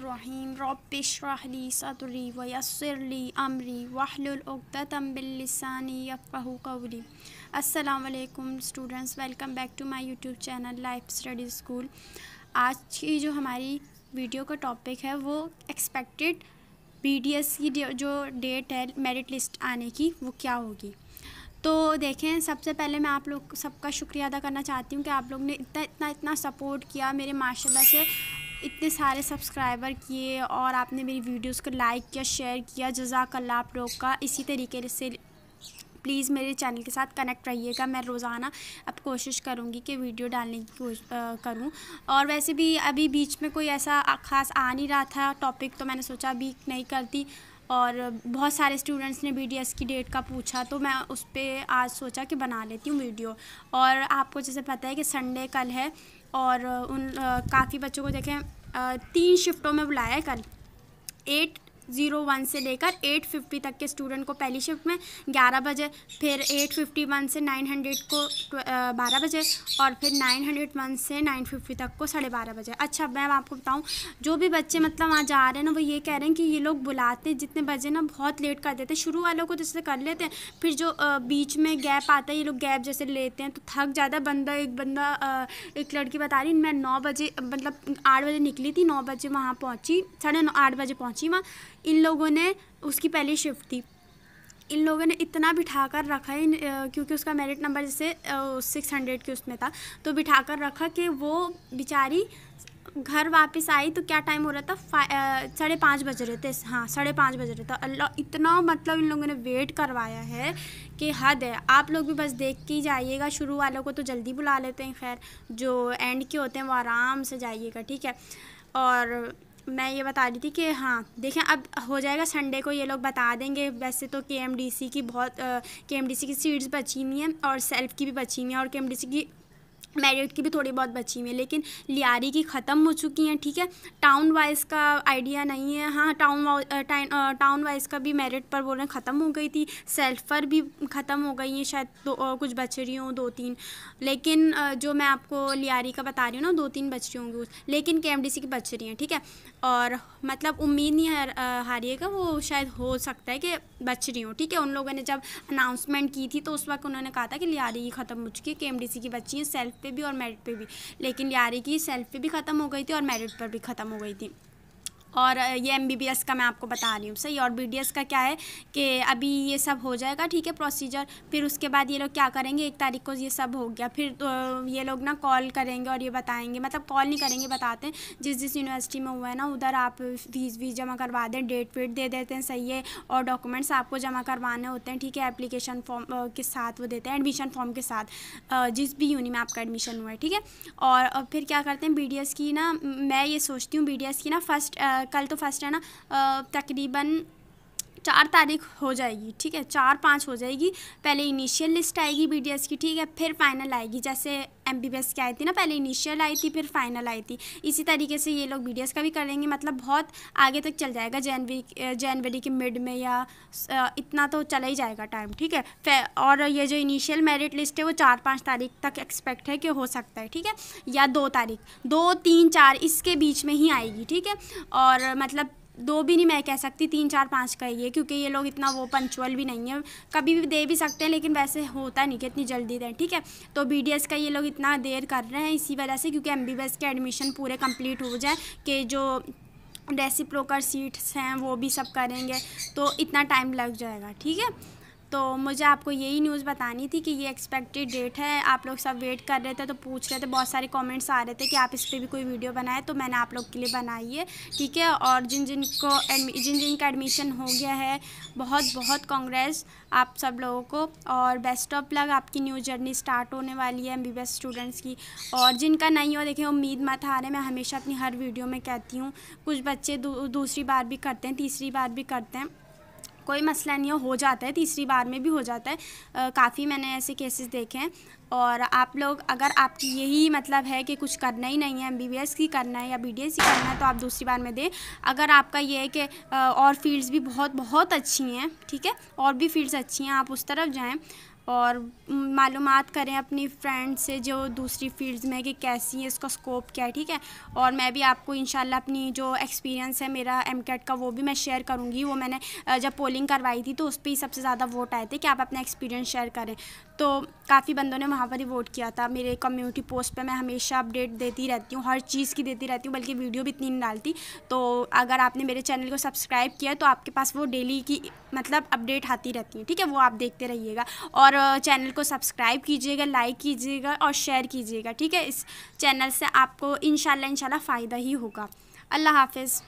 रहीम امري واحلل عقدة अमरी لساني يفقهوا قولي السلام عليكم students welcome back to my YouTube channel life study school आज की जो हमारी वीडियो का टॉपिक है वो एक्सपेक्टेड बीडीएस की जो डेट है मेरिट लिस्ट आने की वो क्या होगी तो देखें सबसे पहले मैं आप लोग सबका शुक्रिया अदा करना चाहती हूँ कि आप लोग ने इतना इतना इतना सपोर्ट किया मेरे माशाल्लाह से इतने सारे सब्सक्राइबर किए और आपने मेरी वीडियोस को लाइक किया शेयर किया जजाकल्ला आप लोग का इसी तरीके से प्लीज़ मेरे चैनल के साथ कनेक्ट रहिएगा मैं रोज़ाना अब कोशिश करूँगी कि वीडियो डालने की करूँ और वैसे भी अभी बीच में कोई ऐसा ख़ास आ नहीं रहा था टॉपिक तो मैंने सोचा अभी नहीं करती और बहुत सारे स्टूडेंट्स ने बी की डेट का पूछा तो मैं उस पर आज सोचा कि बना लेती हूँ वीडियो और आपको जैसे पता है कि संडे कल है और उन काफ़ी बच्चों को देखें तीन शिफ्टों में बुलाया है कल एट ज़ीरो वन से लेकर एट फिफ्टी तक के स्टूडेंट को पहली शिफ्ट में ग्यारह बजे फिर एट फिफ्टी वन से नाइन हंड्रेड को बारह बजे और फिर नाइन हंड्रेड वन से नाइन फिफ्टी तक को साढ़े बारह बजे अच्छा मैं आपको बताऊँ जो भी बच्चे मतलब वहाँ जा रहे हैं ना वो ये कह रहे हैं कि ये लोग बुलाते हैं जितने बजे ना बहुत लेट कर देते हैं शुरू वालों को जैसे कर लेते हैं फिर जो बीच में गैप आता है ये लोग गैप जैसे लेते हैं तो थक जाता है बंदा एक बंदा एक लड़की बता रही मैं नौ बजे मतलब आठ बजे निकली थी नौ बजे वहाँ पहुँची साढ़े नौ आठ बजे पहुँची वहाँ इन लोगों ने उसकी पहली शिफ्ट थी इन लोगों ने इतना बिठा कर रखा इन क्योंकि उसका मेरिट नंबर जैसे सिक्स हंड्रेड के उसमें था तो बिठा कर रखा कि वो बेचारी घर वापस आई तो क्या टाइम हो रहा था साढ़े पाँच बज रहे थे हाँ साढ़े पाँच बज रहे थे अल्लाह इतना मतलब इन लोगों ने वेट करवाया है कि हद है आप लोग भी बस देख के ही जाइएगा शुरू वालों को तो जल्दी बुला लेते हैं खैर जो एंड के होते हैं वो आराम से जाइएगा ठीक है और मैं ये बता रही थी कि हाँ देखें अब हो जाएगा संडे को ये लोग बता देंगे वैसे तो के एम डी सी की बहुत के एम डी सी की सीट्स बची हुई हैं और सेल्फ की भी बची हुई हैं और के एम डी सी की मेरिट की भी थोड़ी बहुत बची हुई है लेकिन लियारी की ख़त्म हो चुकी हैं ठीक है टाउन वाइज का आइडिया नहीं है हाँ टाउन टाउन वाइज का भी मेरिट पर बोल रहे हैं ख़त्म हो गई थी सेल्फ पर भी ख़त्म हो गई हैं शायद दो तो, कुछ बच रही हूँ दो तीन लेकिन जो मैं आपको लियारी का बता रही हूँ ना दो तीन बच रही होंगी लेकिन के की बच रही हैं ठीक है और मतलब उम्मीद नहीं हारिएगा वो शायद हो सकता है कि बच रही हूँ ठीक है उन लोगों ने जब अनाउंसमेंट की थी तो उस वक्त उन्होंने कहा था कि लियारी ही ख़त्म हो चुकी है के की बच्ची हैं सेल्फ पे भी और मेरिट पे भी लेकिन यारी की सेल्फ पे भी ख़त्म हो गई थी और मेरिट पर भी ख़त्म हो गई थी और ये एम का मैं आपको बता रही हूँ सही और बी का क्या है कि अभी ये सब हो जाएगा ठीक है प्रोसीजर फिर उसके बाद ये लोग क्या करेंगे एक तारीख को ये सब हो गया फिर तो ये लोग ना कॉल करेंगे और ये बताएंगे मतलब कॉल नहीं करेंगे बताते हैं जिस जिस यूनिवर्सिटी में हुआ है ना उधर आप फीस वीस जमा करवा दें डेट वेट दे देते हैं सही है और डॉक्यूमेंट्स आपको जमा करवाने होते हैं ठीक है एप्लीकेशन फॉर्म के साथ वो देते हैं एडमिशन फॉर्म के साथ जिस भी यूनि में आपका एडमिशन हुआ है ठीक है और फिर क्या करते हैं बी की ना मैं ये सोचती हूँ बी की ना फर्स्ट कल तो फर्स्ट है ना तकरीबन चार तारीख हो जाएगी ठीक है चार पाँच हो जाएगी पहले इनिशियल लिस्ट आएगी बी की ठीक है फिर फाइनल आएगी जैसे एम बी की आई थी ना पहले इनिशियल आई थी फिर फाइनल आई थी इसी तरीके से ये लोग बी का भी करेंगे मतलब बहुत आगे तक चल जाएगा जनवरी जनवरी के मिड में या इतना तो चला ही जाएगा टाइम ठीक है और ये जो इनिशियल मेरिट लिस्ट है वो चार पाँच तारीख तक एक्सपेक्ट है कि हो सकता है ठीक है या दो तारीख दो तीन चार इसके बीच में ही आएगी ठीक है और मतलब दो भी नहीं मैं कह सकती तीन चार पाँच का ही है क्योंकि ये लोग इतना वो पंचुअल भी नहीं है कभी भी दे भी सकते हैं लेकिन वैसे होता नहीं कि इतनी जल्दी दें ठीक है तो बी का ये लोग इतना देर कर रहे हैं इसी वजह से क्योंकि एम के एडमिशन पूरे कंप्लीट हो जाए कि जो रेसिप्रोकर सीट्स हैं वो भी सब करेंगे तो इतना टाइम लग जाएगा ठीक है तो मुझे आपको यही न्यूज़ बतानी थी कि ये एक्सपेक्टेड डेट है आप लोग सब वेट कर रहे थे तो पूछ रहे थे बहुत सारे कमेंट्स आ रहे थे कि आप इस पर भी कोई वीडियो बनाए तो मैंने आप लोग के लिए बनाई है ठीक है और जिन जिन को जिन जिन का एडमिशन हो गया है बहुत बहुत कांग्रेस आप सब लोगों को और बेस्ट ऑफ लग आपकी न्यू जर्नी स्टार्ट होने वाली है एम स्टूडेंट्स की और जिनका नहीं हो देखें उम्मीद मत हारे मैं हमेशा अपनी हर वीडियो में कहती हूँ कुछ बच्चे दू, दूसरी बार भी करते हैं तीसरी बार भी करते हैं कोई मसला नहीं है हो जाता है तीसरी बार में भी हो जाता है काफ़ी मैंने ऐसे केसेस देखे हैं और आप लोग अगर आपकी यही मतलब है कि कुछ करना ही नहीं है एम बी बी एस की करना है या बी डी एस की करना है तो आप दूसरी बार में दें अगर आपका ये है कि और फील्ड्स भी बहुत बहुत अच्छी हैं ठीक है और भी फील्ड्स अच्छी हैं आप उस तरफ जाएँ और मालूम करें अपनी फ्रेंड से जो दूसरी फील्ड्स में कि कैसी है इसका स्कोप क्या है ठीक है और मैं भी आपको इन अपनी जो एक्सपीरियंस है मेरा एम का वो भी मैं शेयर करूँगी वो मैंने जब पोलिंग करवाई थी तो उस पर ही सबसे ज़्यादा वोट आए थे कि आप अपना एक्सपीरियंस शेयर करें तो काफ़ी बंदों ने वहाँ पर ही वोट किया था मेरे कम्युनिटी पोस्ट पे मैं हमेशा अपडेट देती रहती हूँ हर चीज़ की देती रहती हूँ बल्कि वीडियो भी इतनी नहीं डालती तो अगर आपने मेरे चैनल को सब्सक्राइब किया तो आपके पास वो डेली की मतलब अपडेट आती रहती है ठीक है वो आप देखते रहिएगा और चैनल को सब्सक्राइब कीजिएगा लाइक कीजिएगा और शेयर कीजिएगा ठीक है इस चैनल से आपको इन शाला फ़ायदा ही होगा अल्लाह हाफिज़